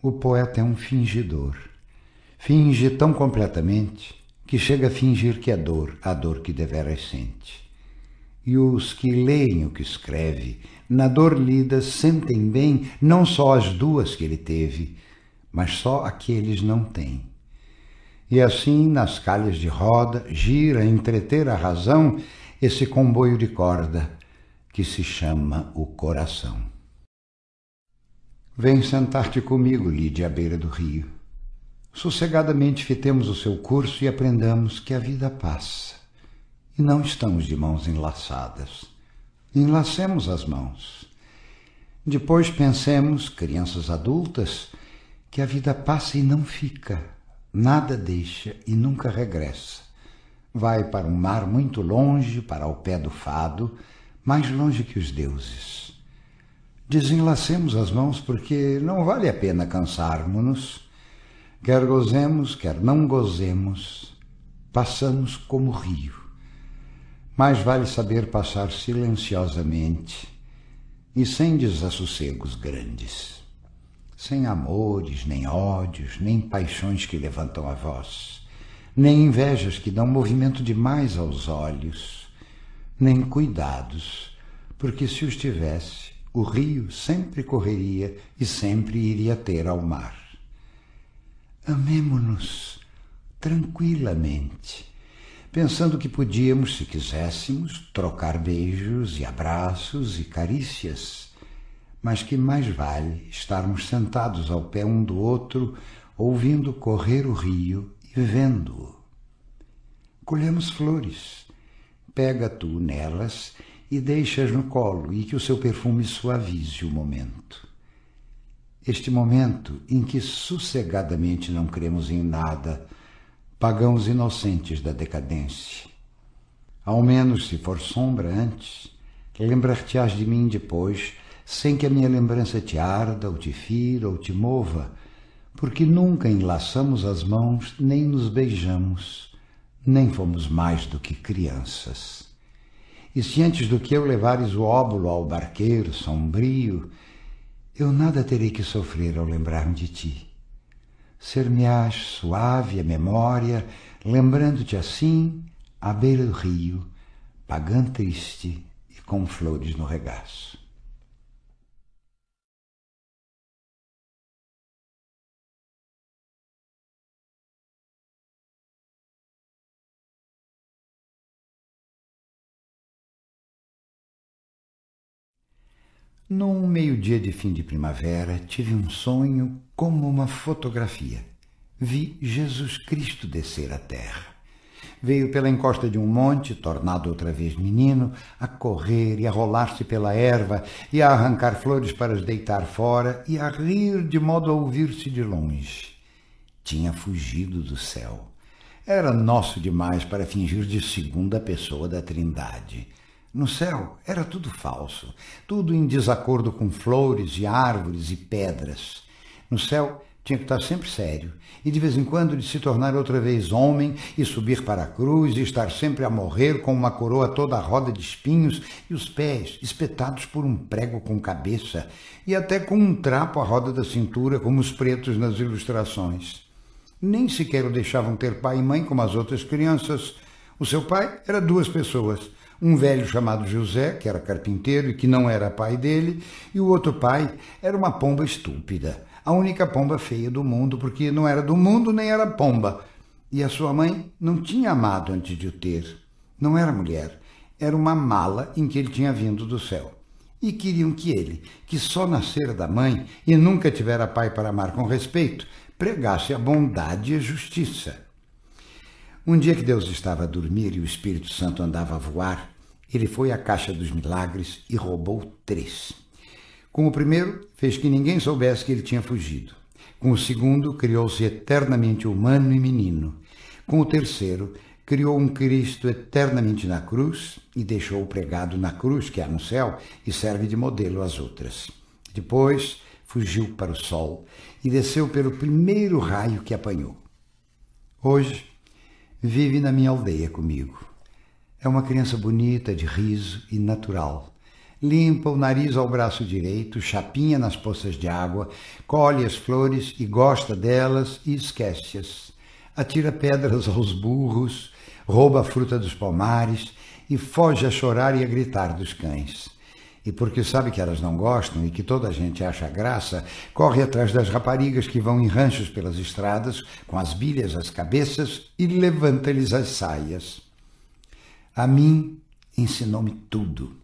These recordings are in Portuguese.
O poeta é um fingidor. Finge tão completamente que chega a fingir que é dor, a dor que deveras sente. E os que leem o que escreve, na dor lida, sentem bem não só as duas que ele teve, mas só a que eles não têm. E assim, nas calhas de roda, gira, entreter a razão, esse comboio de corda que se chama o coração. Vem sentar-te comigo, Lídia, à beira do rio. Sossegadamente fitemos o seu curso e aprendamos que a vida passa e não estamos de mãos enlaçadas. Enlacemos as mãos. Depois pensemos, crianças adultas, que a vida passa e não fica, nada deixa e nunca regressa. Vai para um mar muito longe, para o pé do fado, mais longe que os deuses desenlacemos as mãos, porque não vale a pena cansarmos-nos. Quer gozemos, quer não gozemos, passamos como rio. Mais vale saber passar silenciosamente e sem desassossegos grandes, sem amores, nem ódios, nem paixões que levantam a voz, nem invejas que dão movimento demais aos olhos, nem cuidados, porque se os tivesse, o rio sempre correria e sempre iria ter ao mar. Amemo-nos tranquilamente, pensando que podíamos, se quiséssemos, trocar beijos e abraços e carícias, mas que mais vale estarmos sentados ao pé um do outro, ouvindo correr o rio e vendo-o. Colhemos flores, pega tu nelas e deixa as no colo e que o seu perfume suavize o momento. Este momento em que sossegadamente não cremos em nada, pagãos inocentes da decadência. Ao menos se for sombra antes, lembrar-te-ás de mim depois, sem que a minha lembrança te arda ou te fira ou te mova, porque nunca enlaçamos as mãos, nem nos beijamos, nem fomos mais do que crianças. E se antes do que eu levares o óbolo ao barqueiro sombrio, eu nada terei que sofrer ao lembrar-me de ti. Ser-me-ás suave a memória, lembrando-te assim, à beira do rio, pagã triste e com flores no regaço. Num meio-dia de fim de primavera, tive um sonho como uma fotografia. Vi Jesus Cristo descer à terra. Veio pela encosta de um monte, tornado outra vez menino, a correr e a rolar-se pela erva, e a arrancar flores para as deitar fora, e a rir de modo a ouvir-se de longe. Tinha fugido do céu. Era nosso demais para fingir de segunda pessoa da Trindade. No céu era tudo falso, tudo em desacordo com flores e árvores e pedras. No céu tinha que estar sempre sério e de vez em quando de se tornar outra vez homem e subir para a cruz e estar sempre a morrer com uma coroa toda a roda de espinhos e os pés espetados por um prego com cabeça e até com um trapo à roda da cintura como os pretos nas ilustrações. Nem sequer o deixavam ter pai e mãe como as outras crianças. O seu pai era duas pessoas um velho chamado José, que era carpinteiro e que não era pai dele, e o outro pai era uma pomba estúpida, a única pomba feia do mundo, porque não era do mundo nem era pomba. E a sua mãe não tinha amado antes de o ter. Não era mulher, era uma mala em que ele tinha vindo do céu e queriam que ele, que só nascera da mãe e nunca tivera pai para amar com respeito, pregasse a bondade e a justiça. Um dia que Deus estava a dormir e o Espírito Santo andava a voar, ele foi à caixa dos milagres e roubou três. Com o primeiro, fez que ninguém soubesse que ele tinha fugido. Com o segundo, criou-se eternamente humano e menino. Com o terceiro, criou um Cristo eternamente na cruz e deixou-o pregado na cruz, que é no céu, e serve de modelo às outras. Depois, fugiu para o sol e desceu pelo primeiro raio que apanhou. Hoje, vive na minha aldeia comigo. É uma criança bonita, de riso e natural. Limpa o nariz ao braço direito, chapinha nas poças de água, colhe as flores e gosta delas e esquece-as. Atira pedras aos burros, rouba a fruta dos palmares e foge a chorar e a gritar dos cães. E porque sabe que elas não gostam e que toda a gente acha graça, corre atrás das raparigas que vão em ranchos pelas estradas, com as bilhas às cabeças e levanta-lhes as saias. A mim ensinou-me tudo.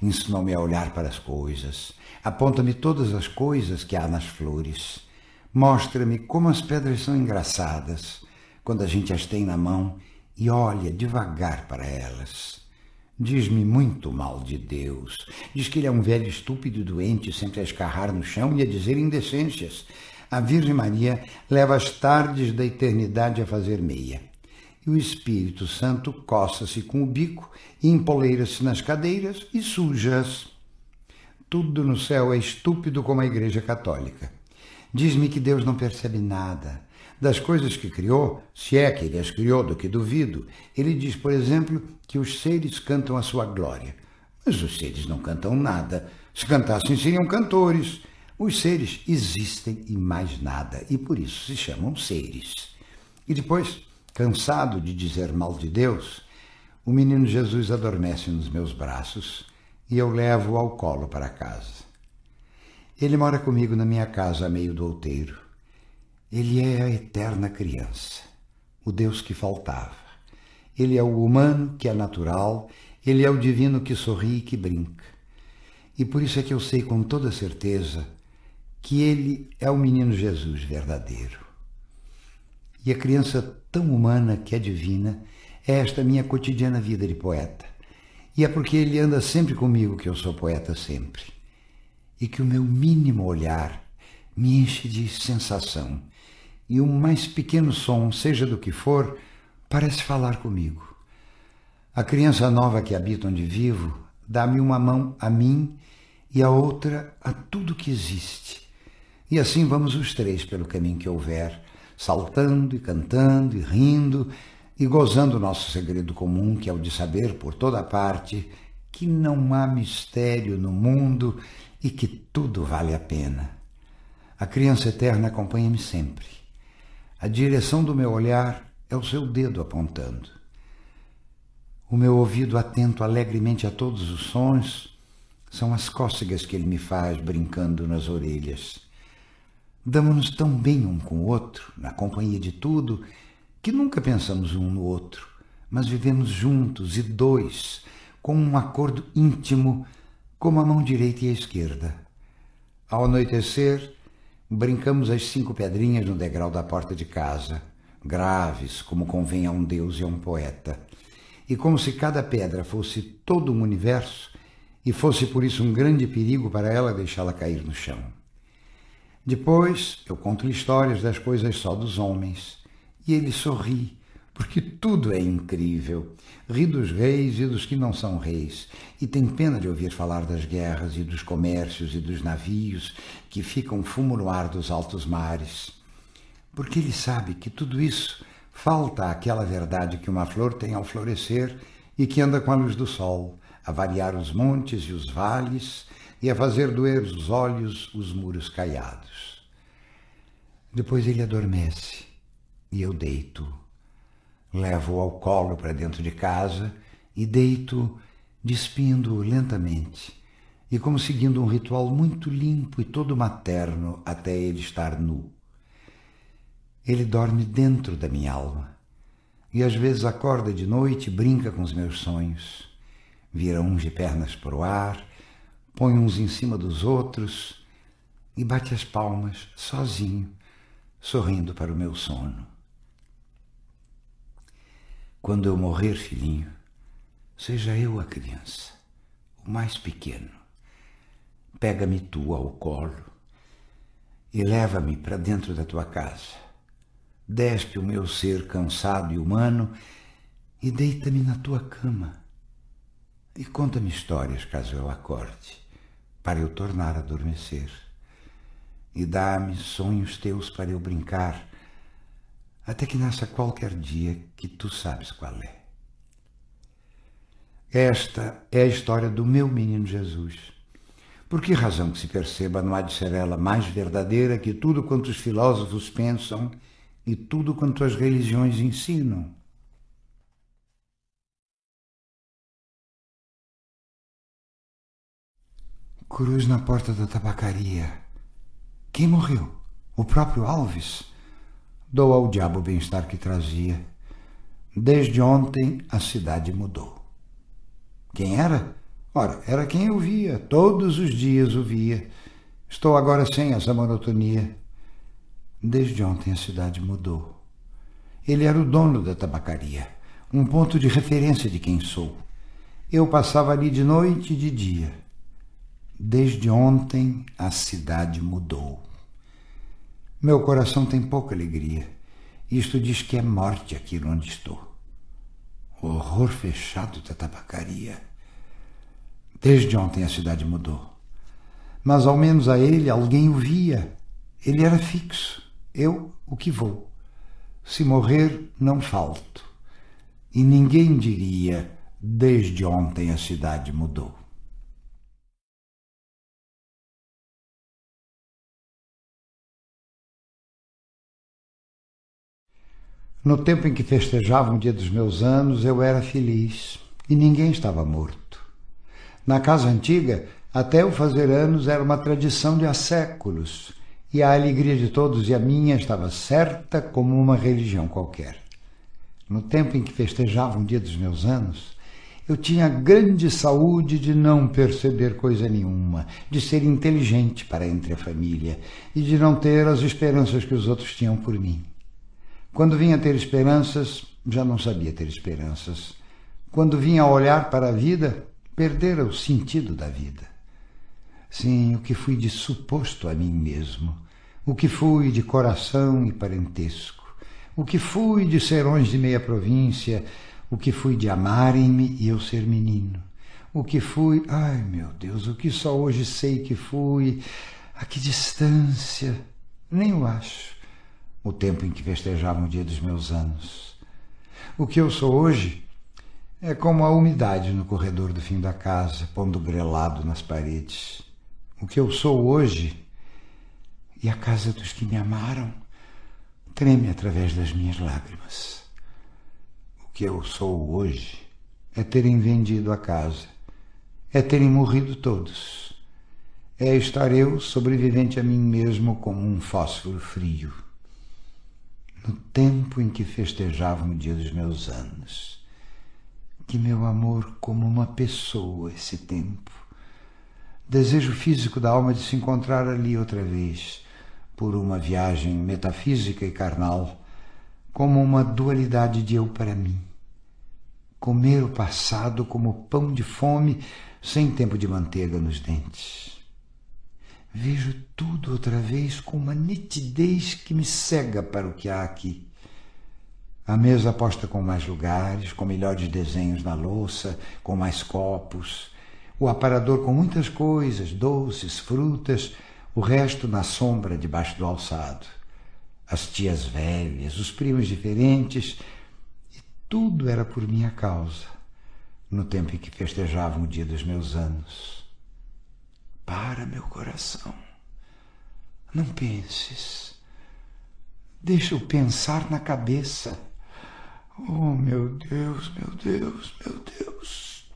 Ensinou-me a olhar para as coisas, aponta-me todas as coisas que há nas flores, mostra-me como as pedras são engraçadas quando a gente as tem na mão e olha devagar para elas. Diz-me muito mal de Deus. Diz que ele é um velho estúpido e doente, sempre a escarrar no chão e a dizer indecências. A Virgem Maria leva as tardes da eternidade a fazer meia. E o Espírito Santo coça-se com o bico, empoleira-se nas cadeiras e suja Tudo no céu é estúpido como a Igreja Católica. Diz-me que Deus não percebe nada, das coisas que criou, se é que ele as criou, do que duvido, ele diz, por exemplo, que os seres cantam a sua glória. Mas os seres não cantam nada. Se cantassem, seriam cantores. Os seres existem e mais nada, e por isso se chamam seres. E depois, cansado de dizer mal de Deus, o menino Jesus adormece nos meus braços e eu levo-o ao colo para casa. Ele mora comigo na minha casa, a meio do outeiro. Ele é a eterna criança, o Deus que faltava. Ele é o humano que é natural, ele é o divino que sorri e que brinca. E por isso é que eu sei com toda certeza que ele é o menino Jesus verdadeiro. E a criança tão humana que é divina é esta minha cotidiana vida de poeta. E é porque ele anda sempre comigo que eu sou poeta sempre. E que o meu mínimo olhar me enche de sensação e um mais pequeno som, seja do que for, parece falar comigo. A criança nova que habita onde vivo dá-me uma mão a mim e a outra a tudo que existe. E assim vamos os três pelo caminho que houver, saltando e cantando e rindo e gozando o nosso segredo comum, que é o de saber por toda parte que não há mistério no mundo e que tudo vale a pena. A criança eterna acompanha-me sempre. A direção do meu olhar é o seu dedo apontando. O meu ouvido atento alegremente a todos os sons são as cócegas que ele me faz brincando nas orelhas. Damos-nos tão bem um com o outro, na companhia de tudo, que nunca pensamos um no outro, mas vivemos juntos e dois, com um acordo íntimo, como a mão direita e a esquerda. Ao anoitecer, Brincamos as cinco pedrinhas no degrau da porta de casa, graves, como convém a um deus e a um poeta. E como se cada pedra fosse todo um universo e fosse por isso um grande perigo para ela deixá-la cair no chão. Depois eu conto histórias das coisas só dos homens e ele sorri porque tudo é incrível. Ri dos reis e dos que não são reis, e tem pena de ouvir falar das guerras e dos comércios e dos navios que ficam fumo no ar dos altos mares. Porque ele sabe que tudo isso falta àquela verdade que uma flor tem ao florescer e que anda com a luz do sol, a variar os montes e os vales e a fazer doer os olhos os muros caiados. Depois ele adormece e eu deito Levo-o ao colo para dentro de casa e deito, despindo-o lentamente, e como seguindo um ritual muito limpo e todo materno até ele estar nu. Ele dorme dentro da minha alma, e às vezes acorda de noite e brinca com os meus sonhos. Vira uns de pernas para o ar, põe uns em cima dos outros e bate as palmas sozinho, sorrindo para o meu sono. Quando eu morrer, filhinho, seja eu a criança, o mais pequeno. Pega-me tu ao colo e leva-me para dentro da tua casa. Despe o meu ser cansado e humano e deita-me na tua cama. E conta-me histórias caso eu acorde, para eu tornar a adormecer. E dá-me sonhos teus para eu brincar até que nasça qualquer dia que tu sabes qual é. Esta é a história do meu menino Jesus. Por que razão que se perceba não há de ser ela mais verdadeira que tudo quanto os filósofos pensam e tudo quanto as religiões ensinam? Cruz na porta da tabacaria. Quem morreu? O próprio Alves? Dou ao diabo o bem-estar que trazia. Desde ontem a cidade mudou. Quem era? Ora, era quem eu via, todos os dias o via. Estou agora sem essa monotonia. Desde ontem a cidade mudou. Ele era o dono da tabacaria, um ponto de referência de quem sou. Eu passava ali de noite e de dia. Desde ontem a cidade mudou. Meu coração tem pouca alegria. Isto diz que é morte aquilo onde estou. horror fechado da tabacaria. Desde ontem a cidade mudou. Mas ao menos a ele alguém o via. Ele era fixo. Eu o que vou. Se morrer, não falto. E ninguém diria: desde ontem a cidade mudou. No tempo em que festejavam um o dia dos meus anos, eu era feliz e ninguém estava morto. Na casa antiga, até eu fazer anos era uma tradição de há séculos, e a alegria de todos e a minha estava certa como uma religião qualquer. No tempo em que festejavam um o dia dos meus anos, eu tinha grande saúde de não perceber coisa nenhuma, de ser inteligente para entre a família e de não ter as esperanças que os outros tinham por mim. Quando vinha ter esperanças, já não sabia ter esperanças. Quando vinha olhar para a vida, perdera o sentido da vida. Sim, o que fui de suposto a mim mesmo, o que fui de coração e parentesco, o que fui de serões de meia província, o que fui de amarem-me e eu ser menino, o que fui, ai meu Deus, o que só hoje sei que fui, a que distância, nem o acho o tempo em que festejavam o dia dos meus anos. O que eu sou hoje é como a umidade no corredor do fim da casa, pondo grelado nas paredes. O que eu sou hoje e a casa dos que me amaram treme através das minhas lágrimas. O que eu sou hoje é terem vendido a casa, é terem morrido todos, é estar eu sobrevivente a mim mesmo como um fósforo frio no tempo em que festejavam o dia dos meus anos. Que meu amor, como uma pessoa, esse tempo. Desejo físico da alma de se encontrar ali outra vez, por uma viagem metafísica e carnal, como uma dualidade de eu para mim. Comer o passado como pão de fome, sem tempo de manteiga nos dentes Vejo tudo outra vez com uma nitidez que me cega para o que há aqui. A mesa posta com mais lugares, com melhores desenhos na louça, com mais copos. O aparador com muitas coisas, doces, frutas, o resto na sombra debaixo do alçado. As tias velhas, os primos diferentes, e tudo era por minha causa, no tempo em que festejavam o dia dos meus anos. Para, meu coração. Não penses. Deixa eu pensar na cabeça. Oh, meu Deus, meu Deus, meu Deus.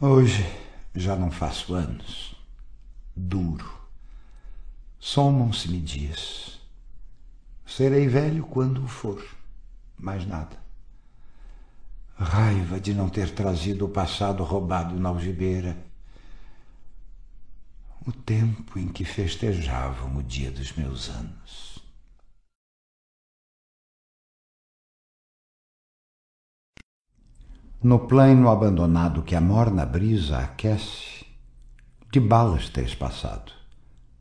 Hoje já não faço anos. Duro. Somam-se-me dias. Serei velho quando o for. Mais nada. Raiva de não ter trazido o passado roubado na algibeira o tempo em que festejavam o dia dos meus anos. No plano abandonado que a morna brisa aquece, de balas tens passado,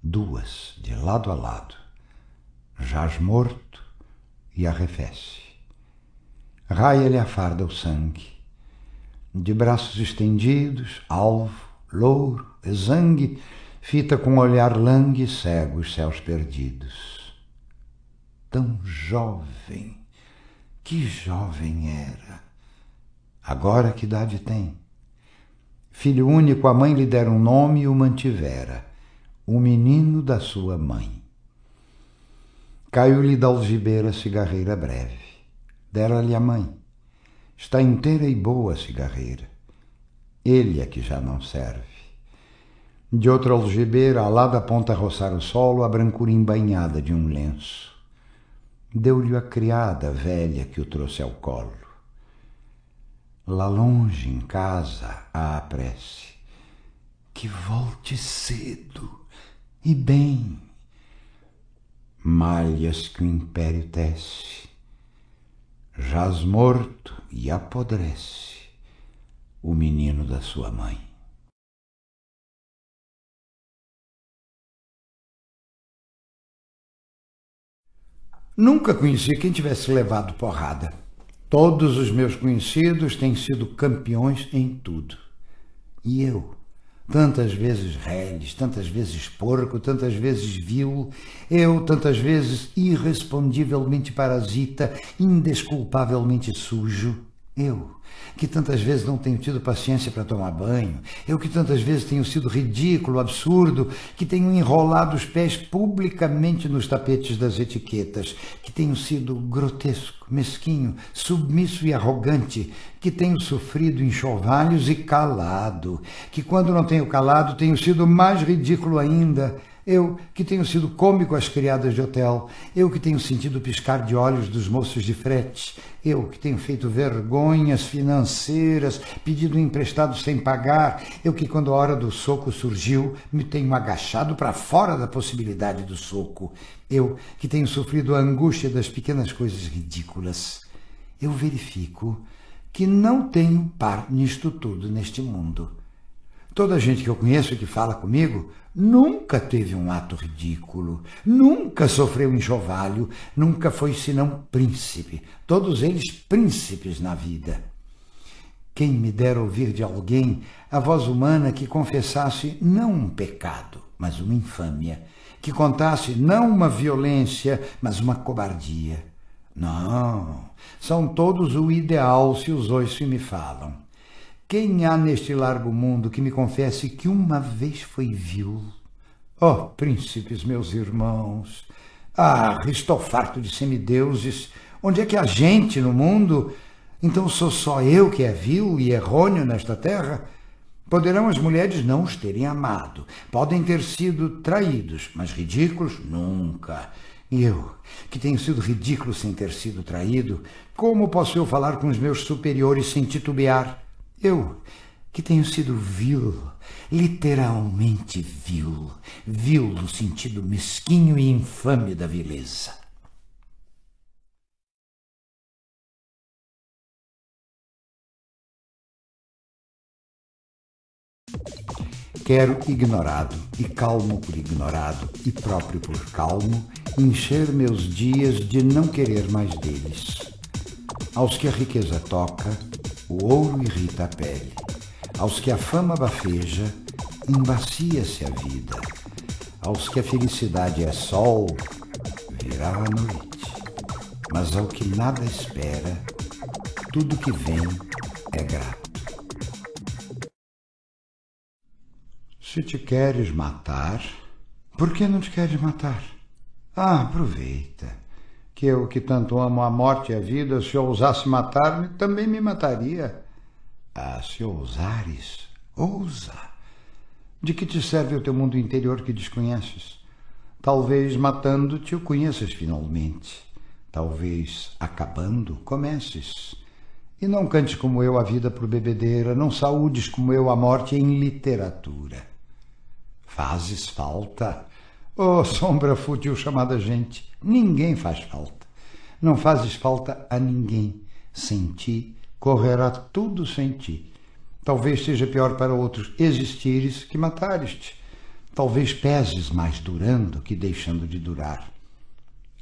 duas de lado a lado, jaz morto e arrefece. Raia-lhe a farda o sangue, de braços estendidos, alvo, louro, exangue, fita com olhar langue e cego os céus perdidos. Tão jovem, que jovem era! Agora que idade tem? Filho único, a mãe lhe dera um nome e o mantivera, o menino da sua mãe. Caiu-lhe da algibeira a cigarreira breve. Dera-lhe a mãe. Está inteira e boa a cigarreira. Ele é que já não serve de outra algibeira, da ponta roçar o solo, a brancura embainhada de um lenço. Deu-lhe a criada velha que o trouxe ao colo. Lá longe, em casa, a prece. Que volte cedo e bem. Malhas que o império tece, jaz morto e apodrece o menino da sua mãe. Nunca conheci quem tivesse levado porrada. Todos os meus conhecidos têm sido campeões em tudo. E eu? Tantas vezes reles, tantas vezes porco, tantas vezes vil, eu tantas vezes irrespondivelmente parasita, indesculpavelmente sujo. Eu, que tantas vezes não tenho tido paciência para tomar banho, eu que tantas vezes tenho sido ridículo, absurdo, que tenho enrolado os pés publicamente nos tapetes das etiquetas, que tenho sido grotesco, mesquinho, submisso e arrogante, que tenho sofrido enxovalhos e calado, que quando não tenho calado tenho sido mais ridículo ainda eu, que tenho sido cômico às criadas de hotel, eu que tenho sentido piscar de olhos dos moços de frete, eu que tenho feito vergonhas financeiras, pedido emprestado sem pagar, eu que, quando a hora do soco surgiu, me tenho agachado para fora da possibilidade do soco, eu que tenho sofrido a angústia das pequenas coisas ridículas, eu verifico que não tenho par nisto tudo neste mundo Toda a gente que eu conheço e que fala comigo nunca teve um ato ridículo, nunca sofreu enxovalho, nunca foi senão príncipe, todos eles príncipes na vida. Quem me dera ouvir de alguém a voz humana que confessasse não um pecado, mas uma infâmia, que contasse não uma violência, mas uma cobardia. Não, são todos o ideal se os oiço me falam. Quem há neste largo mundo que me confesse que uma vez foi vil? Oh, príncipes, meus irmãos! Ah, estou farto de semideuses! Onde é que há gente no mundo? Então sou só eu que é vil e errôneo nesta terra? Poderão as mulheres não os terem amado, podem ter sido traídos, mas ridículos nunca. E eu, que tenho sido ridículo sem ter sido traído, como posso eu falar com os meus superiores sem titubear? Eu, que tenho sido vil, literalmente vil, vil no sentido mesquinho e infame da vileza. Quero ignorado e calmo por ignorado e próprio por calmo encher meus dias de não querer mais deles. Aos que a riqueza toca, o ouro irrita a pele. Aos que a fama bafeja, embacia-se a vida. Aos que a felicidade é sol, virá a noite. Mas ao que nada espera, tudo que vem é grato. Se te queres matar, por que não te queres matar? Ah, aproveita que eu que tanto amo a morte e a vida, se ousasse matar-me, também me mataria. Ah, se ousares, ousa. De que te serve o teu mundo interior que desconheces? Talvez matando-te o conheças finalmente. Talvez acabando comeces. E não cantes como eu a vida por bebedeira, não saúdes como eu a morte em literatura. Fazes falta. Oh, sombra fútil chamada gente, ninguém faz falta. Não fazes falta a ninguém. Sem ti, correrá tudo sem ti. Talvez seja pior para outros existires que matares-te. Talvez peses mais durando que deixando de durar.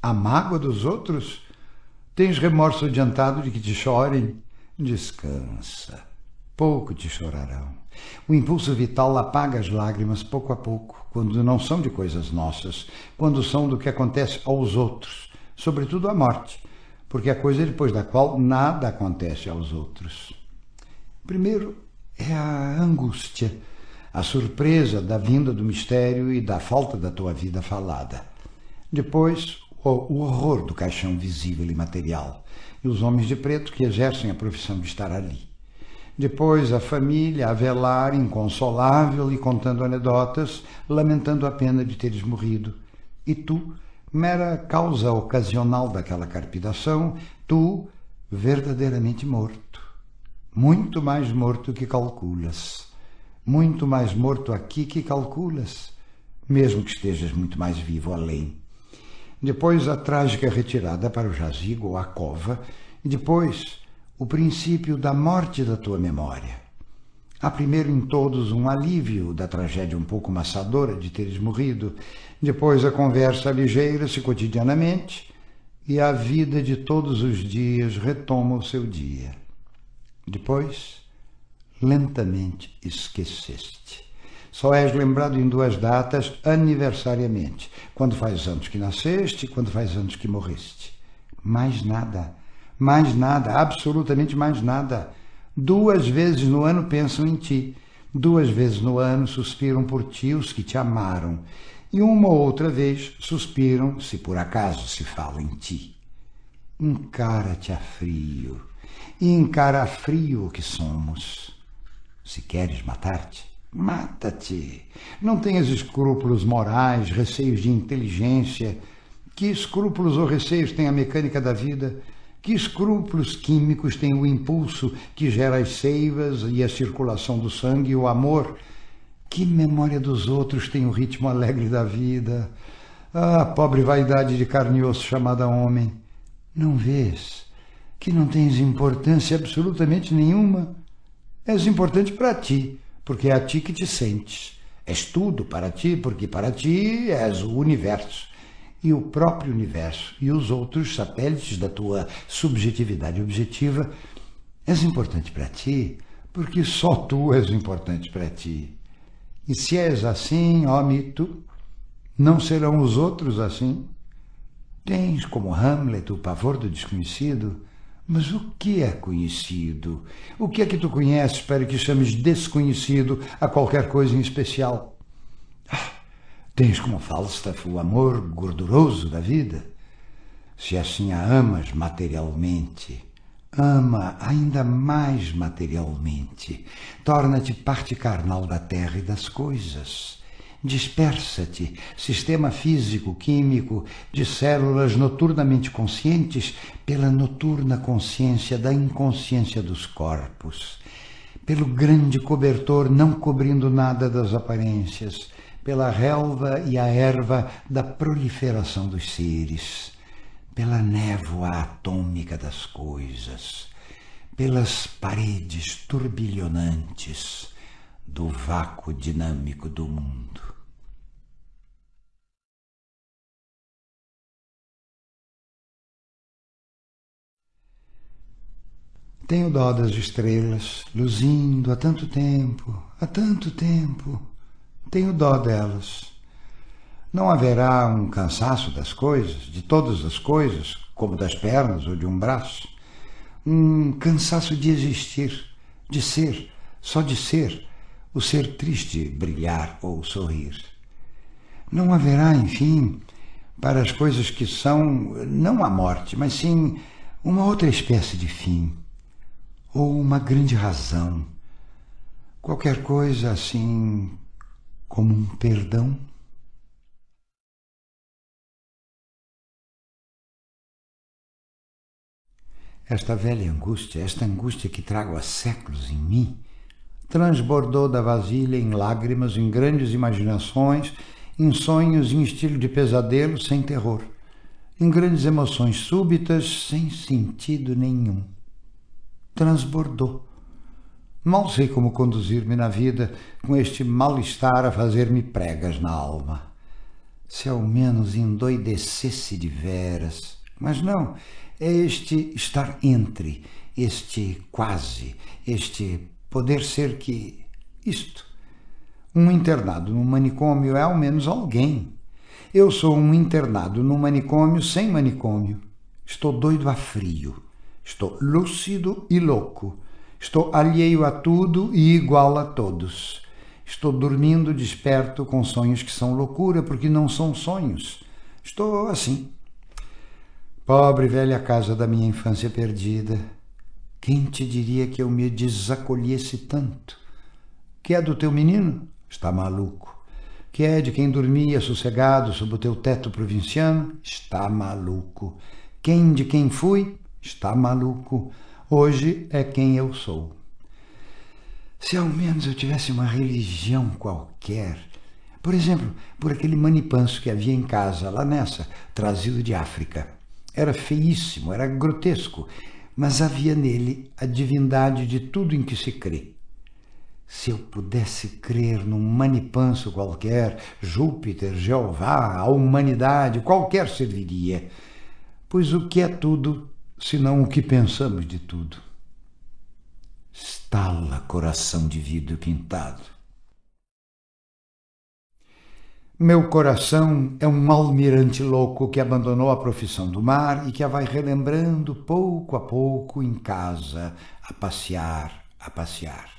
A mágoa dos outros? Tens remorso adiantado de que te chorem? Descansa, pouco te chorarão. O impulso vital apaga as lágrimas pouco a pouco, quando não são de coisas nossas, quando são do que acontece aos outros, sobretudo a morte, porque é a coisa depois da qual nada acontece aos outros. Primeiro é a angústia, a surpresa da vinda do mistério e da falta da tua vida falada. Depois, o horror do caixão visível e material, e os homens de preto que exercem a profissão de estar ali. Depois a família a velar, inconsolável e contando anedotas, lamentando a pena de teres morrido. E tu, mera causa ocasional daquela carpidação, tu, verdadeiramente morto. Muito mais morto que calculas. Muito mais morto aqui que calculas, mesmo que estejas muito mais vivo além. Depois a trágica retirada para o jazigo ou a cova, e depois o princípio da morte da tua memória. Há primeiro em todos um alívio da tragédia um pouco maçadora de teres morrido, depois a conversa ligeira-se cotidianamente e a vida de todos os dias retoma o seu dia. Depois, lentamente esqueceste. Só és lembrado em duas datas aniversariamente: quando faz anos que nasceste, quando faz anos que morreste. Mais nada mais nada, absolutamente mais nada. Duas vezes no ano pensam em ti. Duas vezes no ano suspiram por ti os que te amaram. E uma outra vez suspiram se por acaso se fala em ti. Encara-te a frio. E encara a frio o que somos. Se queres matar-te, mata-te. Não tenhas escrúpulos morais, receios de inteligência. Que escrúpulos ou receios tem a mecânica da vida? Que escrúpulos químicos tem o impulso que gera as seivas e a circulação do sangue e o amor? Que memória dos outros tem o ritmo alegre da vida? Ah, pobre vaidade de carne e osso chamada homem! Não vês que não tens importância absolutamente nenhuma? És importante para ti, porque é a ti que te sentes. És tudo para ti, porque para ti és o universo e o próprio universo e os outros satélites da tua subjetividade objetiva, és importante para ti porque só tu és importante para ti. E se és assim, ó mito, não serão os outros assim? Tens como Hamlet o pavor do desconhecido, mas o que é conhecido? O que é que tu conheces para que chames desconhecido a qualquer coisa em especial? Ah, Tens como Falstaff o amor gorduroso da vida? Se assim a amas materialmente, ama ainda mais materialmente. Torna-te parte carnal da terra e das coisas. Dispersa-te, sistema físico-químico de células noturnamente conscientes pela noturna consciência da inconsciência dos corpos, pelo grande cobertor não cobrindo nada das aparências pela relva e a erva da proliferação dos seres, pela névoa atômica das coisas, pelas paredes turbilhonantes do vácuo dinâmico do mundo. Tenho dó das estrelas, luzindo há tanto tempo, há tanto tempo tenho dó delas. Não haverá um cansaço das coisas, de todas as coisas, como das pernas ou de um braço? Um cansaço de existir, de ser, só de ser, o ser triste brilhar ou sorrir. Não haverá, enfim, para as coisas que são, não a morte, mas sim uma outra espécie de fim, ou uma grande razão. Qualquer coisa assim como um perdão Esta velha angústia, esta angústia que trago há séculos em mim, transbordou da vasilha em lágrimas, em grandes imaginações, em sonhos em estilo de pesadelo sem terror, em grandes emoções súbitas sem sentido nenhum. Transbordou Mal sei como conduzir-me na vida com este mal-estar a fazer-me pregas na alma. Se ao menos endoidecesse de veras. Mas não, é este estar entre, este quase, este poder ser que. Isto. Um internado num manicômio é ao menos alguém. Eu sou um internado num manicômio sem manicômio. Estou doido a frio. Estou lúcido e louco Estou alheio a tudo e igual a todos. Estou dormindo desperto com sonhos que são loucura, porque não são sonhos. Estou assim. Pobre velha casa da minha infância perdida. Quem te diria que eu me desacolhesse tanto? Que é do teu menino? Está maluco. Que é de quem dormia sossegado sob o teu teto provinciano? Está maluco. Quem de quem fui? Está maluco. Hoje é quem eu sou. Se ao menos eu tivesse uma religião qualquer, por exemplo, por aquele manipanso que havia em casa, lá nessa, trazido de África. Era feíssimo, era grotesco, mas havia nele a divindade de tudo em que se crê. Se eu pudesse crer num manipanso qualquer, Júpiter, Jeová, a humanidade, qualquer serviria. Pois o que é tudo senão o que pensamos de tudo. Estala, coração de vidro pintado. Meu coração é um almirante louco que abandonou a profissão do mar e que a vai relembrando pouco a pouco em casa, a passear, a passear.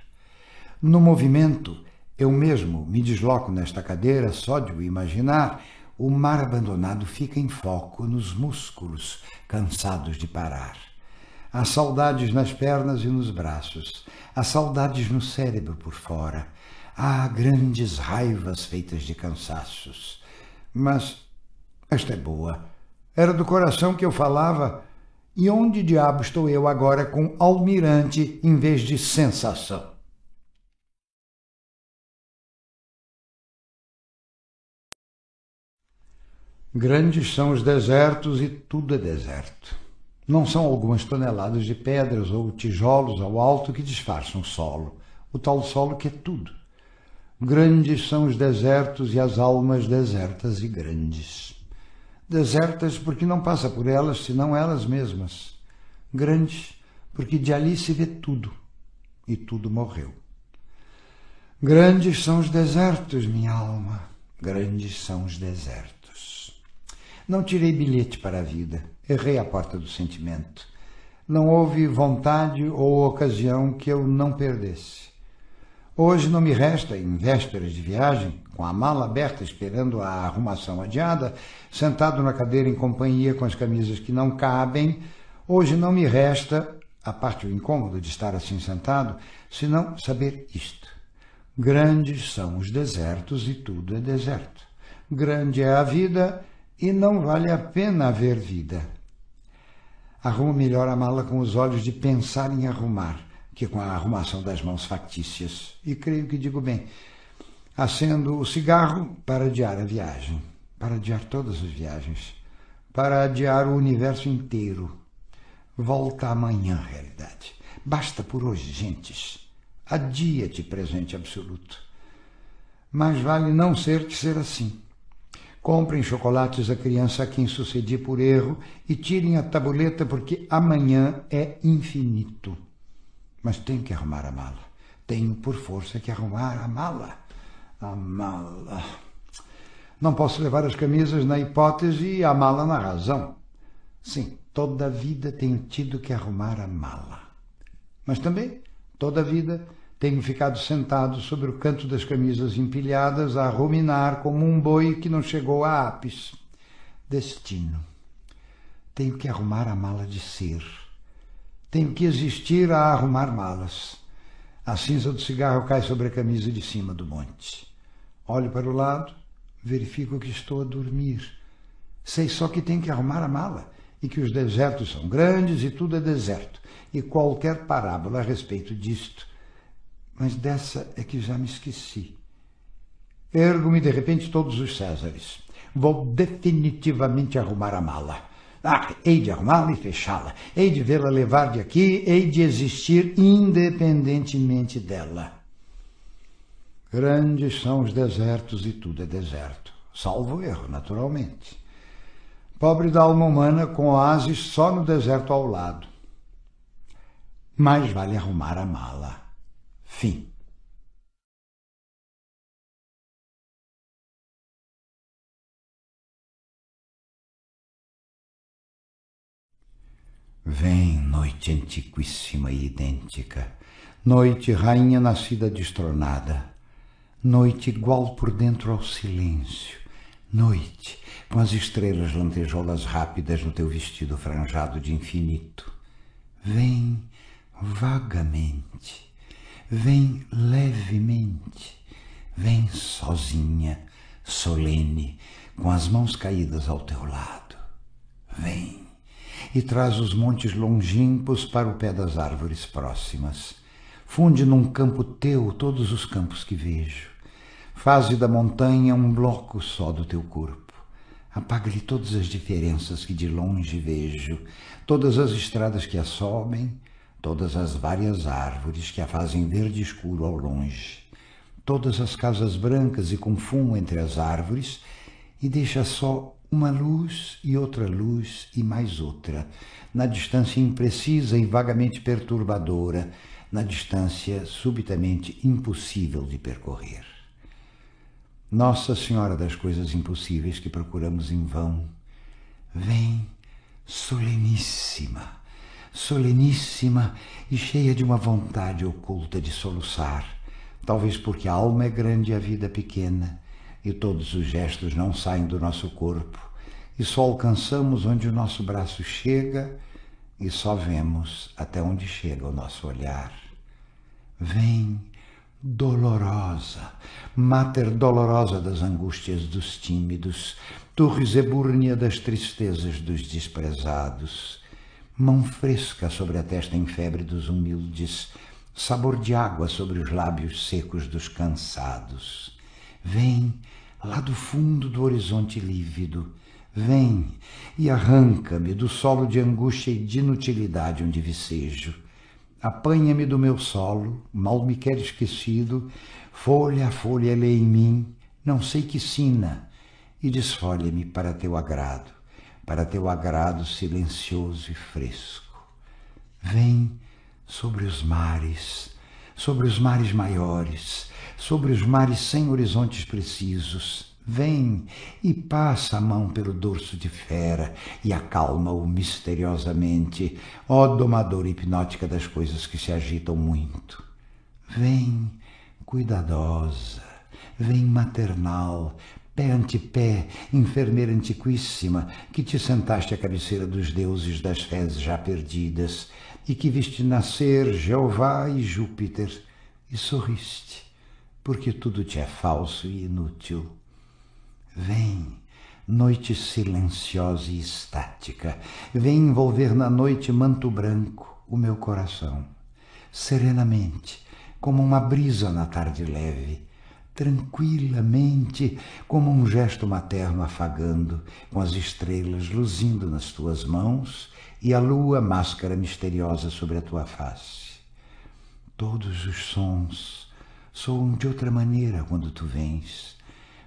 No movimento, eu mesmo me desloco nesta cadeira só de o imaginar, o mar abandonado fica em foco nos músculos, cansados de parar. Há saudades nas pernas e nos braços, há saudades no cérebro por fora, há grandes raivas feitas de cansaços. Mas esta é boa. Era do coração que eu falava. E onde diabo estou eu agora com almirante em vez de sensação? Grandes são os desertos e tudo é deserto. Não são algumas toneladas de pedras ou tijolos ao alto que disfarçam o solo, o tal solo que é tudo. Grandes são os desertos e as almas desertas e grandes. Desertas porque não passa por elas senão elas mesmas. Grandes porque de ali se vê tudo e tudo morreu. Grandes são os desertos, minha alma, grandes são os desertos. Não tirei bilhete para a vida. Errei a porta do sentimento. Não houve vontade ou ocasião que eu não perdesse. Hoje não me resta, em vésperas de viagem, com a mala aberta esperando a arrumação adiada, sentado na cadeira em companhia com as camisas que não cabem, hoje não me resta, a parte o incômodo de estar assim sentado, senão saber isto. Grandes são os desertos e tudo é deserto. Grande é a vida e não vale a pena haver vida. Arrumo melhor a mala com os olhos de pensar em arrumar que com a arrumação das mãos factícias. E creio que digo bem. Acendo o cigarro para adiar a viagem, para adiar todas as viagens, para adiar o universo inteiro. Volta amanhã, realidade. Basta por hoje, gentes. Adia-te, presente absoluto. Mas vale não ser que ser assim. Comprem chocolates à criança a quem sucedi por erro e tirem a tabuleta porque amanhã é infinito. Mas tenho que arrumar a mala. Tenho por força que arrumar a mala. A mala. Não posso levar as camisas na hipótese e a mala na razão. Sim, toda a vida tenho tido que arrumar a mala. Mas também, toda a vida, tenho ficado sentado sobre o canto das camisas empilhadas a ruminar como um boi que não chegou a ápice. Destino. Tenho que arrumar a mala de ser. Tenho que existir a arrumar malas. A cinza do cigarro cai sobre a camisa de cima do monte. Olho para o lado, verifico que estou a dormir. Sei só que tenho que arrumar a mala e que os desertos são grandes e tudo é deserto. E qualquer parábola a respeito disto mas dessa é que já me esqueci. Ergo-me de repente todos os Césares. Vou definitivamente arrumar a mala. Ah, hei de arrumá-la e fechá-la. Hei de vê-la levar de aqui, hei de existir independentemente dela. Grandes são os desertos e tudo é deserto, salvo erro, naturalmente. Pobre da alma humana com oásis só no deserto ao lado. Mas vale arrumar a mala. Fim. Vem, noite antiquíssima e idêntica, noite rainha nascida destronada, noite igual por dentro ao silêncio, noite com as estrelas lantejoulas rápidas no teu vestido franjado de infinito. Vem vagamente vem levemente, vem sozinha, solene, com as mãos caídas ao teu lado. Vem e traz os montes longínquos para o pé das árvores próximas. Funde num campo teu todos os campos que vejo. Faze da montanha um bloco só do teu corpo. Apague-lhe todas as diferenças que de longe vejo, todas as estradas que a sobem, todas as várias árvores que a fazem verde escuro ao longe, todas as casas brancas e com fumo entre as árvores, e deixa só uma luz e outra luz e mais outra, na distância imprecisa e vagamente perturbadora, na distância subitamente impossível de percorrer. Nossa Senhora das coisas impossíveis que procuramos em vão, vem soleníssima soleníssima e cheia de uma vontade oculta de soluçar, talvez porque a alma é grande e a vida pequena, e todos os gestos não saem do nosso corpo, e só alcançamos onde o nosso braço chega, e só vemos até onde chega o nosso olhar. Vem, dolorosa, máter dolorosa das angústias dos tímidos, turres ebúrnia das tristezas dos desprezados, mão fresca sobre a testa em febre dos humildes, sabor de água sobre os lábios secos dos cansados. Vem, lá do fundo do horizonte lívido, vem e arranca-me do solo de angústia e de inutilidade onde vicejo. Apanha-me do meu solo, mal me quer esquecido, folha a folha lê em mim, não sei que sina, e desfolha-me para teu agrado para teu agrado silencioso e fresco. Vem sobre os mares, sobre os mares maiores, sobre os mares sem horizontes precisos. Vem e passa a mão pelo dorso de fera e acalma-o misteriosamente, ó domadora hipnótica das coisas que se agitam muito. Vem cuidadosa, vem maternal pé ante pé, enfermeira antiquíssima, que te sentaste à cabeceira dos deuses das fés já perdidas, e que viste nascer Jeová e Júpiter, e sorriste, porque tudo te é falso e inútil. Vem, noite silenciosa e estática, vem envolver na noite manto branco o meu coração, serenamente, como uma brisa na tarde leve, tranquilamente, como um gesto materno afagando, com as estrelas luzindo nas tuas mãos e a lua máscara misteriosa sobre a tua face. Todos os sons soam de outra maneira quando tu vens.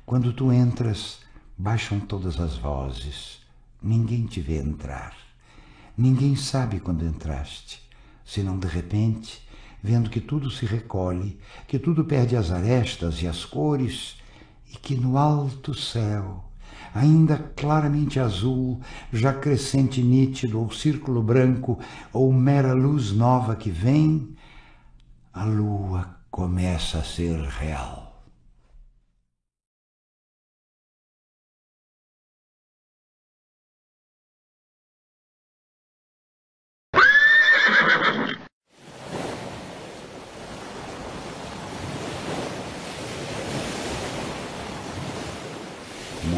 Quando tu entras, baixam todas as vozes. Ninguém te vê entrar. Ninguém sabe quando entraste, senão de repente vendo que tudo se recolhe, que tudo perde as arestas e as cores, e que no alto céu, ainda claramente azul, já crescente nítido ou círculo branco ou mera luz nova que vem, a lua começa a ser real.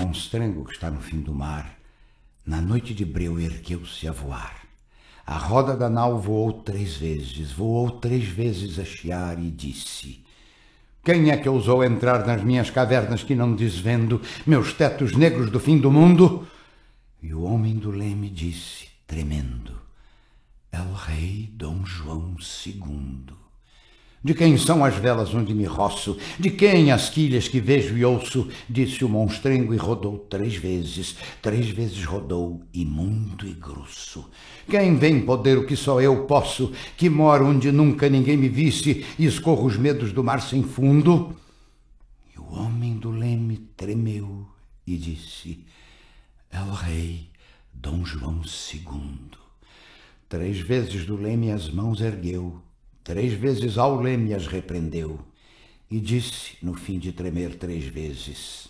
Um estrango que está no fim do mar, na noite de breu ergueu-se a voar. A roda da nau voou três vezes, voou três vezes a chiar e disse: Quem é que ousou entrar nas minhas cavernas que não desvendo meus tetos negros do fim do mundo? E o homem do leme disse, tremendo: É o rei Dom João II. De quem são as velas onde me roço? De quem as quilhas que vejo e ouço? Disse o monstrengo e rodou três vezes. Três vezes rodou, imundo e grosso. Quem vem poder o que só eu posso? Que moro onde nunca ninguém me visse e escorro os medos do mar sem fundo? E o homem do leme tremeu e disse: É o rei Dom João II. Três vezes do leme as mãos ergueu Três vezes leme as repreendeu e disse, no fim de tremer três vezes: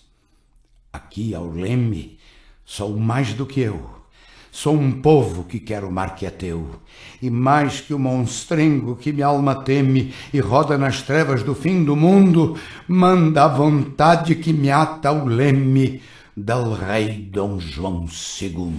Aqui, leme sou mais do que eu. Sou um povo que quero o mar que é teu, e mais que o monstrengo que minha alma teme e roda nas trevas do fim do mundo, manda a vontade que me ata o leme del rei Dom João II.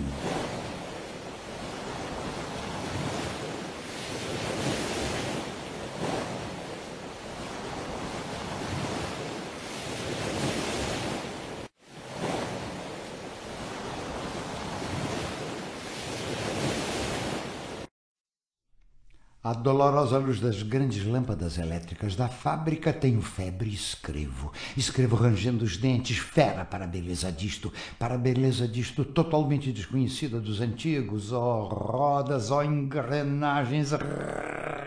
A dolorosa luz das grandes lâmpadas elétricas da fábrica tenho febre e escrevo. Escrevo rangendo os dentes, fera para a beleza disto, para a beleza disto totalmente desconhecida dos antigos, ó oh, rodas, ó oh, engrenagens,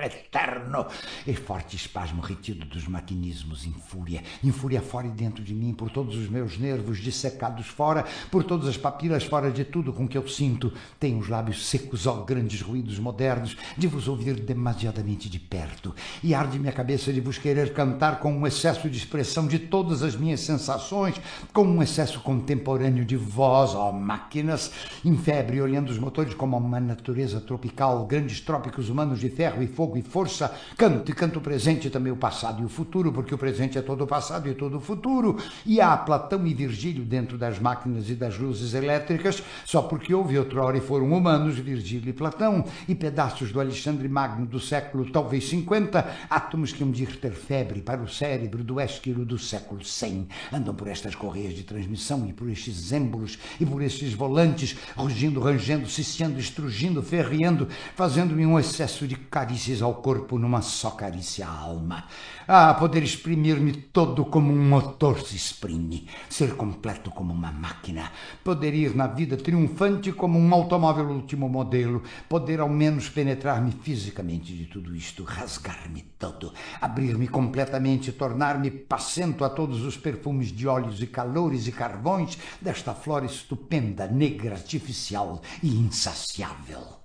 eterno e forte espasmo retido dos maquinismos em fúria, em fúria fora e dentro de mim, por todos os meus nervos dissecados fora, por todas as papilas fora de tudo com que eu sinto. Tenho os lábios secos, ó oh, grandes ruídos modernos, de vos ouvir demasiadamente de perto, e arde minha cabeça de vos querer cantar com um excesso de expressão de todas as minhas sensações, com um excesso contemporâneo de voz, ó máquinas, em febre, olhando os motores como uma natureza tropical, grandes trópicos humanos de ferro e fogo e força, canto e canto o presente também o passado e o futuro, porque o presente é todo o passado e todo o futuro, e há Platão e Virgílio dentro das máquinas e das luzes elétricas, só porque houve outrora e foram humanos Virgílio e Platão, e pedaços do Alexandre Magno do século talvez 50, átomos que iam ter febre para o cérebro do Esquilo do século 100. Andam por estas correias de transmissão e por estes êmbolos e por estes volantes, rugindo, rangendo, ciciando, estrugindo, ferreando, fazendo-me um excesso de carícias ao corpo numa só carícia à alma. Ah, poder exprimir-me todo como um motor se exprime, ser completo como uma máquina, poder ir na vida triunfante como um automóvel último modelo, poder ao menos penetrar-me fisicamente de tudo isto, rasgar-me todo, abrir-me completamente, tornar-me passento a todos os perfumes de óleos e calores e carvões desta flor estupenda, negra, artificial e insaciável.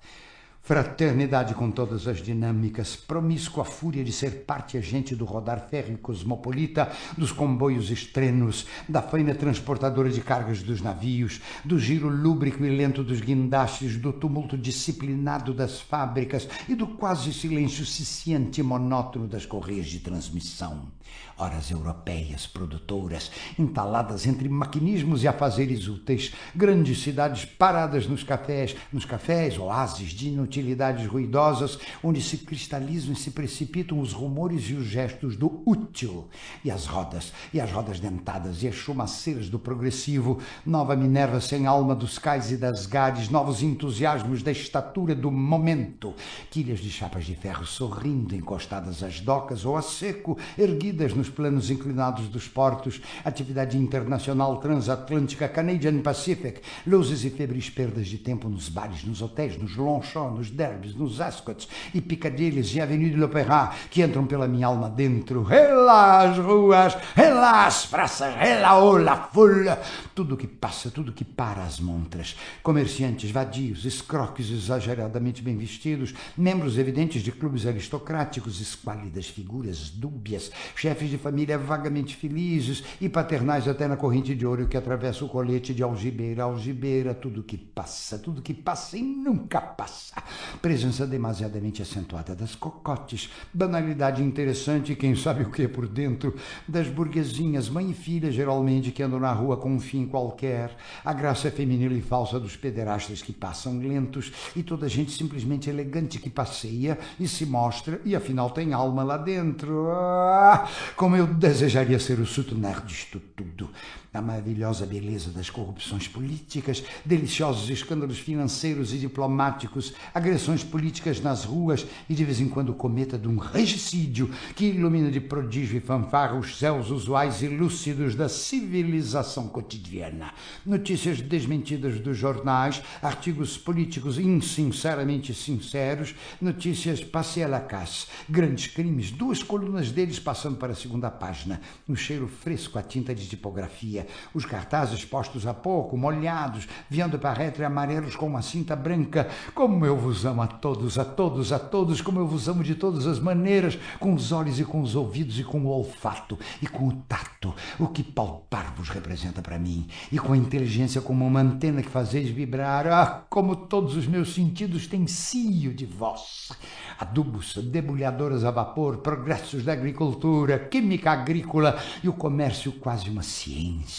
Fraternidade com todas as dinâmicas, promíscua fúria de ser parte agente do rodar férreo cosmopolita, dos comboios estrenos, da faina transportadora de cargas dos navios, do giro lúbrico e lento dos guindastes, do tumulto disciplinado das fábricas e do quase silêncio ciciente e monótono das correias de transmissão. Horas europeias, produtoras, entaladas entre maquinismos e afazeres úteis, grandes cidades paradas nos cafés, nos cafés, oásis de inutilidades ruidosas, onde se cristalizam e se precipitam os rumores e os gestos do útil, e as rodas, e as rodas dentadas, e as chumaceiras do progressivo, nova Minerva sem alma dos cais e das gares, novos entusiasmos da estatura do momento, quilhas de chapas de ferro sorrindo encostadas às docas ou a seco, erguidas nos planos inclinados dos portos, atividade internacional transatlântica, Canadian Pacific, luzes e febres perdas de tempo nos bares, nos hotéis, nos Longchamps, nos derbys, nos Ascots e picadilhas e avenida de l'Opéra que entram pela minha alma dentro. relas é ruas, relas é praças, rela é ola folha, tudo que passa, tudo que para as montras. Comerciantes vadios, escroques exageradamente bem vestidos, membros evidentes de clubes aristocráticos, esquálidas figuras dúbias, chefes de de família vagamente felizes e paternais até na corrente de ouro que atravessa o colete de algibeira a algibeira, tudo que passa, tudo que passa e nunca passa. Presença demasiadamente acentuada das cocotes, banalidade interessante, quem sabe o que é por dentro, das burguesinhas, mãe e filha geralmente que andam na rua com um fim qualquer, a graça é feminina e falsa dos pederastas que passam lentos e toda gente simplesmente elegante que passeia e se mostra e afinal tem alma lá dentro. Ah, com como eu desejaria ser o sultanar disto tudo a maravilhosa beleza das corrupções políticas, deliciosos escândalos financeiros e diplomáticos, agressões políticas nas ruas e de vez em quando cometa de um regicídio que ilumina de prodígio e fanfarra os céus usuais e lúcidos da civilização cotidiana. Notícias desmentidas dos jornais, artigos políticos insinceramente sinceros, notícias passealacás, grandes crimes, duas colunas deles passando para a segunda página, um cheiro fresco à tinta de tipografia, os cartazes postos há pouco, molhados, viando e amarelos com uma cinta branca. Como eu vos amo a todos, a todos, a todos, como eu vos amo de todas as maneiras, com os olhos e com os ouvidos e com o olfato e com o tato, o que palpar vos representa para mim, e com a inteligência como uma antena que fazeis vibrar. Ah, como todos os meus sentidos têm cio de vós. Adubos, debulhadoras a vapor, progressos da agricultura, química agrícola e o comércio quase uma ciência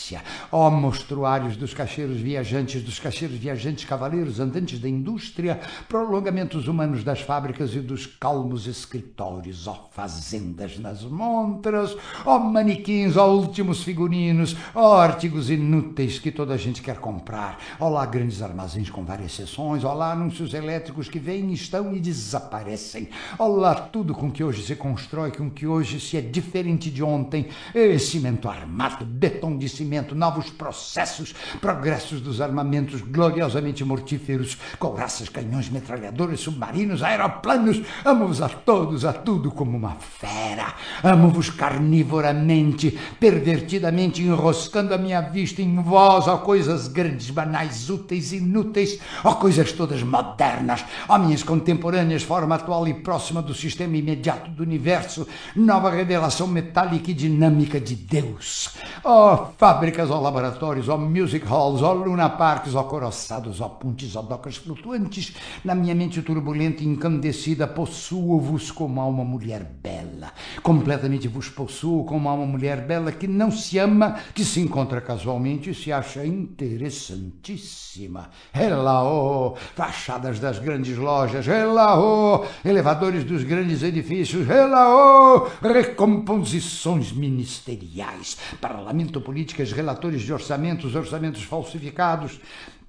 Ó oh, mostruários dos cacheiros viajantes, dos cacheiros viajantes, cavaleiros andantes da indústria, prolongamentos humanos das fábricas e dos calmos escritórios, ó oh, fazendas nas montras, ó oh, manequins, ó últimos figurinos, ó artigos inúteis que toda a gente quer comprar, ó lá grandes armazéns com várias seções, ó lá anúncios elétricos que vêm, estão e desaparecem, ó lá tudo com que hoje se constrói, com que hoje se é diferente de ontem, e é cimento armado, betão de cimento, novos processos, progressos dos armamentos gloriosamente mortíferos, couraças, canhões, metralhadores submarinos, aeroplanos. Amo-vos a todos, a tudo como uma fera. Amo-vos carnivoramente, pervertidamente enroscando a minha vista em vós, ó coisas grandes, banais, úteis, inúteis, ó coisas todas modernas, ó minhas contemporâneas, forma atual e próxima do sistema imediato do universo, nova revelação metálica e dinâmica de Deus. Ó oh, fábricas ou laboratórios ou music halls ou lunaparques ou coroçados ou pontes ou docas flutuantes, na minha mente turbulenta e encandecida possuo-vos como a uma mulher bela. Completamente vos possuo como a uma mulher bela que não se ama, que se encontra casualmente e se acha interessantíssima. oh Fachadas das grandes lojas, oh Elevadores dos grandes edifícios, oh Recomposições ministeriais, parlamento político políticas, relatores de orçamentos, orçamentos falsificados.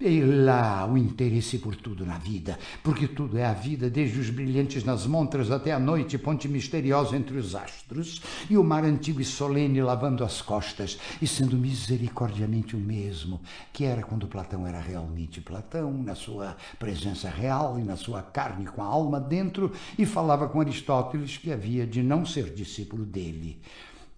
E lá o interesse por tudo na vida, porque tudo é a vida, desde os brilhantes nas montras até a noite, ponte misteriosa entre os astros, e o mar antigo e solene lavando as costas, e sendo misericordiamente o mesmo que era quando Platão era realmente Platão, na sua presença real e na sua carne com a alma dentro, e falava com Aristóteles, que havia de não ser discípulo dele.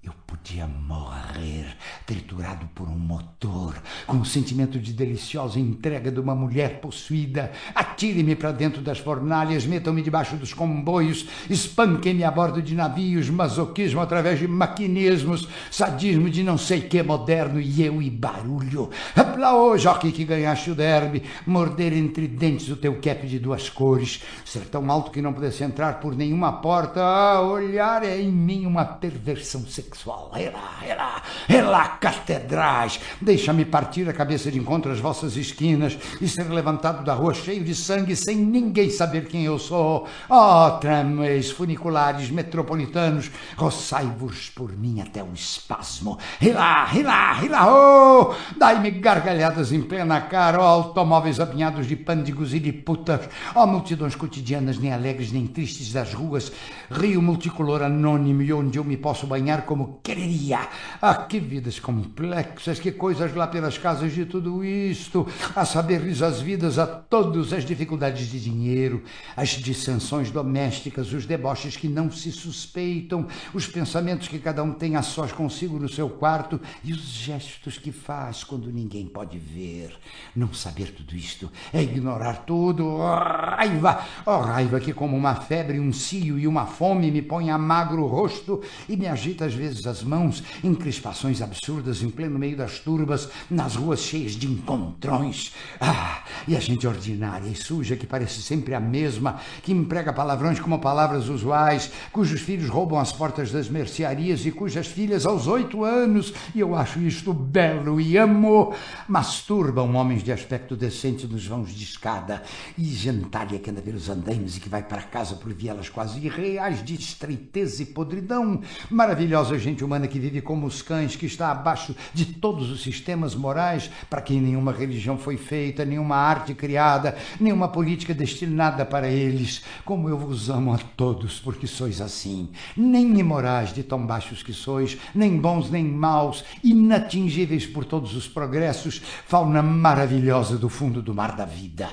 Eu podia morrer, triturado por um motor, com o sentimento de deliciosa entrega de uma mulher possuída. Atire-me para dentro das fornalhas, metam-me debaixo dos comboios, espanquem-me a bordo de navios, masoquismo através de maquinismos, sadismo de não sei que moderno e eu e barulho. Aplaô, joque que ganhaste o derby, morder entre dentes o teu cap de duas cores, ser tão alto que não pudesse entrar por nenhuma porta, ah, olhar é em mim uma perversão sexual sexual. Relá, relá, relá, catedrais. Deixa-me partir a cabeça de encontro às vossas esquinas e ser levantado da rua cheio de sangue sem ninguém saber quem eu sou. Oh, tramways, funiculares, metropolitanos, roçai-vos por mim até o espasmo. Relá, relá, relá, oh! Dai-me gargalhadas em plena cara, oh, automóveis apinhados de pândegos e de putas, oh, multidões cotidianas, nem alegres nem tristes das ruas, rio multicolor anônimo onde eu me posso banhar como como quereria. Ah, que vidas complexas, que coisas lá pelas casas de tudo isto, a saber-lhes as vidas a todos, as dificuldades de dinheiro, as dissensões domésticas, os deboches que não se suspeitam, os pensamentos que cada um tem a sós consigo no seu quarto e os gestos que faz quando ninguém pode ver. Não saber tudo isto é ignorar tudo. Oh, raiva! Oh, raiva que como uma febre, um cio e uma fome me põe a magro rosto e me agita às vezes vezes as mãos em crispações absurdas em pleno meio das turbas, nas ruas cheias de encontrões. Ah, e a gente ordinária e suja que parece sempre a mesma, que emprega palavrões como palavras usuais, cujos filhos roubam as portas das mercearias e cujas filhas aos oito anos, e eu acho isto belo e amo, masturbam homens de aspecto decente nos vãos de escada, e gentalha que anda pelos andaimes e que vai para casa por vielas quase irreais de estreiteza e podridão, maravilhosas gente humana que vive como os cães, que está abaixo de todos os sistemas morais, para quem nenhuma religião foi feita, nenhuma arte criada, nenhuma política destinada para eles. Como eu vos amo a todos, porque sois assim, nem imorais de tão baixos que sois, nem bons nem maus, inatingíveis por todos os progressos, fauna maravilhosa do fundo do mar da vida.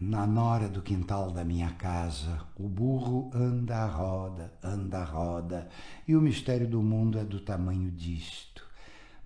Na nora do quintal da minha casa, o burro anda a roda, anda a roda, e o mistério do mundo é do tamanho disto.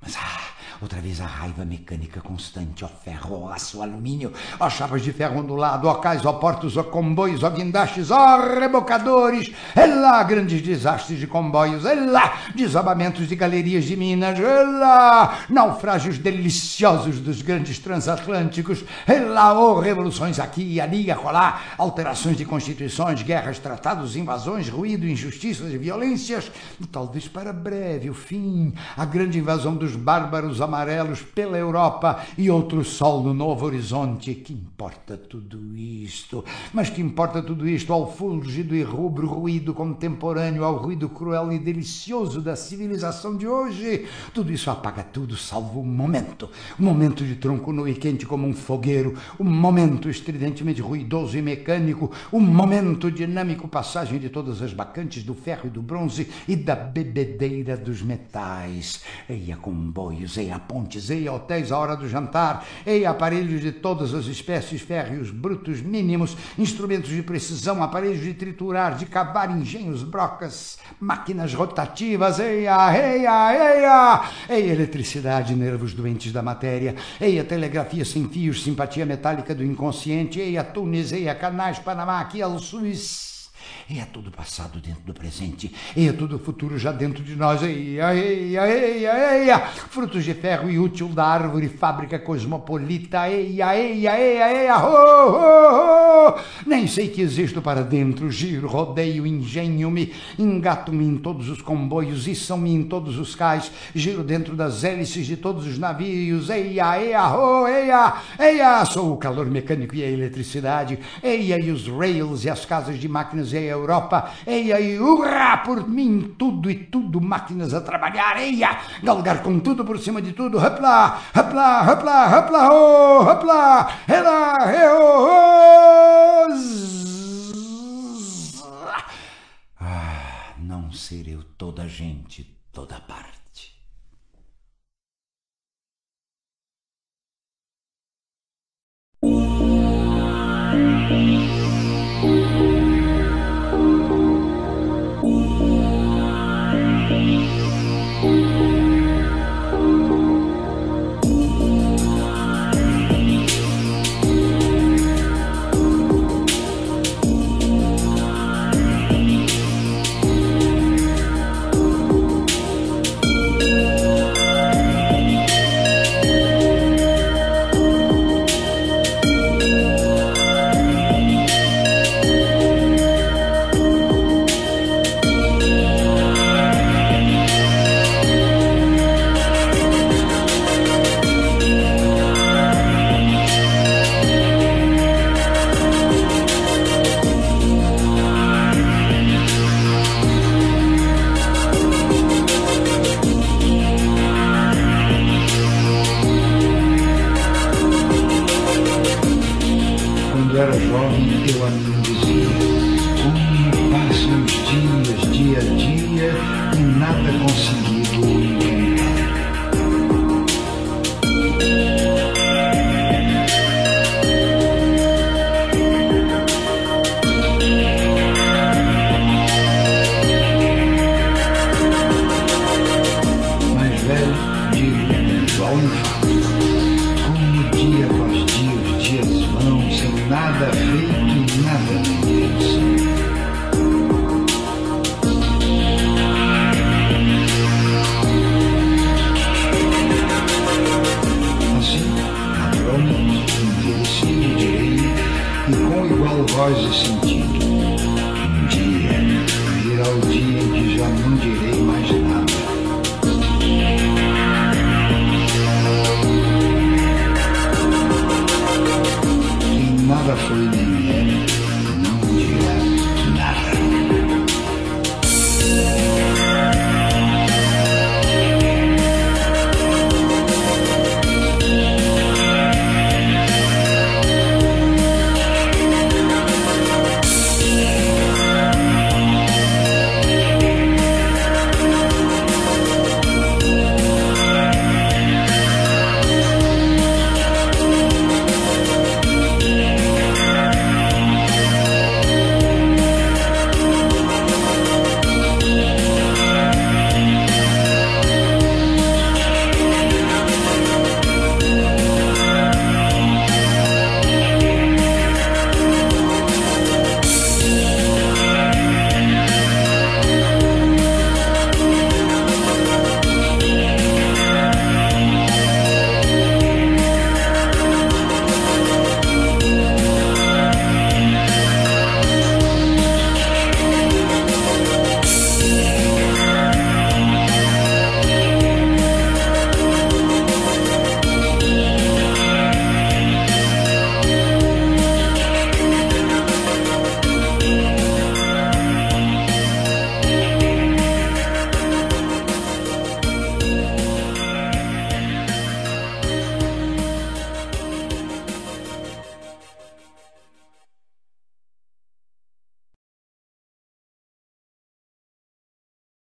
Mas ah, outra vez a raiva mecânica constante, ó ferro, ó aço, ó alumínio, ó chapas de ferro ondulado, ó cais, ó portos, ó comboios, ó guindastes, ó rebocadores, é lá grandes desastres de comboios, é lá desabamentos de galerias de minas, é lá naufrágios deliciosos dos grandes transatlânticos, é lá, ó revoluções aqui e ali acolá, alterações de constituições, guerras, tratados, invasões, ruído, injustiças e violências, e talvez para breve o fim, a grande invasão dos bárbaros amarelos pela Europa e outro sol no Novo Horizonte. Que importa tudo isto? Mas que importa tudo isto ao fulgido e rubro ruído contemporâneo, ao ruído cruel e delicioso da civilização de hoje? Tudo isso apaga tudo, salvo um momento. Um momento de tronco nu e quente como um fogueiro, um momento estridentemente ruidoso e mecânico, um momento dinâmico passagem de todas as bacantes do ferro e do bronze e da bebedeira dos metais. ia com comboios, ei a pontes, ei hotéis à hora do jantar, ei aparelhos de todas as espécies, férreos, brutos, mínimos, instrumentos de precisão, aparelhos de triturar, de cavar, engenhos, brocas, máquinas rotativas, ei a, ei a, ei a, ei eletricidade, nervos doentes da matéria, ei a telegrafia sem fios, simpatia metálica do inconsciente, ei a Tunis, ei a canais, Panamá, aqui é o Suíça e é tudo passado dentro do presente, e é tudo futuro já dentro de nós. Eia, eia, eia, eia. Frutos de ferro e útil da árvore, fábrica cosmopolita. Eia, eia, eia, eia. Oh, oh, oh. Nem sei que existo para dentro. Giro, rodeio, engenho-me, engato-me em todos os comboios, içam-me em todos os cais. Giro dentro das hélices de todos os navios. Eia, eia, oh, eia, ah, eia. Ah, ah. Sou o calor mecânico e a eletricidade. Eia, e os rails e as casas de máquinas. Eia, e Europa. ei, ei, urra por mim, tudo e tudo, máquinas a trabalhar, eia, galgar com tudo por cima de tudo, hapla, hapla, hapla, hapla, oh, hapla, ela, oh, oh. Ah, não ser eu toda gente, toda parte.